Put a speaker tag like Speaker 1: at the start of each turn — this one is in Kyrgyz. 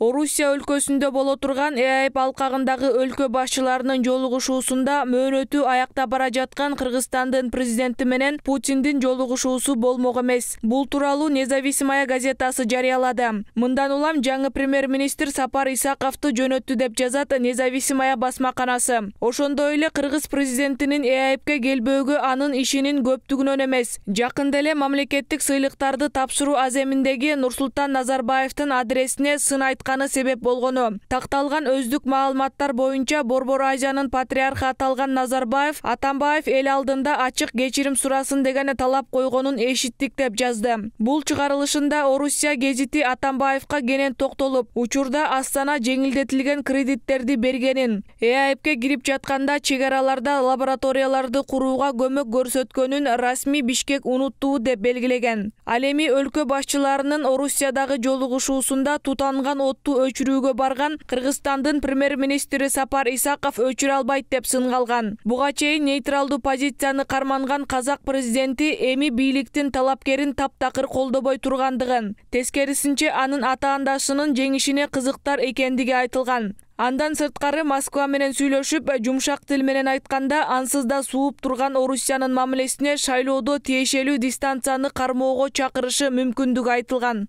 Speaker 1: орусия өлкөсүндө боло турган еаэб э алкагындагы өлкө башчыларынын жолугушуусунда мөөнөтү аяктап бара жаткан кыргызстандын президенти менен путиндин жолугушуусу болмок эмес бул тууралуу независимая газетасы жарыялады мындан улам жаңы премьер министр сапар исаковду жөнөттү деп жазат независимая басмаканасы ошондой эле кыргыз президентинин еаэбке э келбөөгө анын ишинин көптүгүнөн эмес жакында эле мамлекеттик сыйлыктарды тапшыруу аземиндеги нурсултан назарбаевдин адресине сын айты қаны себеп болгону тақталған өздүк маалыматтар бойынша борбор азиянын патриархы аталған назарбаев атамбаев эл алдында ачык кечирим сурасын деген талап койгонун ешіттік деп жазды бұл чығарылышында орусия гезити атамбаевқа генен тоқтолып, учурда астана жеңилдетилген кредиттерди бергенін. эайбке кирип жатқанда чек лабораторияларды құруға көмөк көрсөткөнүн расмий бишкек унуттуу деп белгілеген ал эми өлкө башчыларынын орусиядагы жолугушуусунда тутанган отту өчүрүүгө барган кыргызстандын премьер министри сапар исаков өчүрө албайт деп сынга алган буга чейин нейтралдуу позицияны карманган казак президенти эми бийликтин талапкерин таптакыр колдобой тургандыгын тескерисинче анын атаандашынын жеңишине кызыктар экендиги айтылган андан сырткары москва менен сүйлөшүп жумшак тил менен айтканда ансыз да сууп турган орусиянын мамилесине шайлоодо тиешелүү дистанцияны кармоого чакырышы мүмкүндүгү айтылган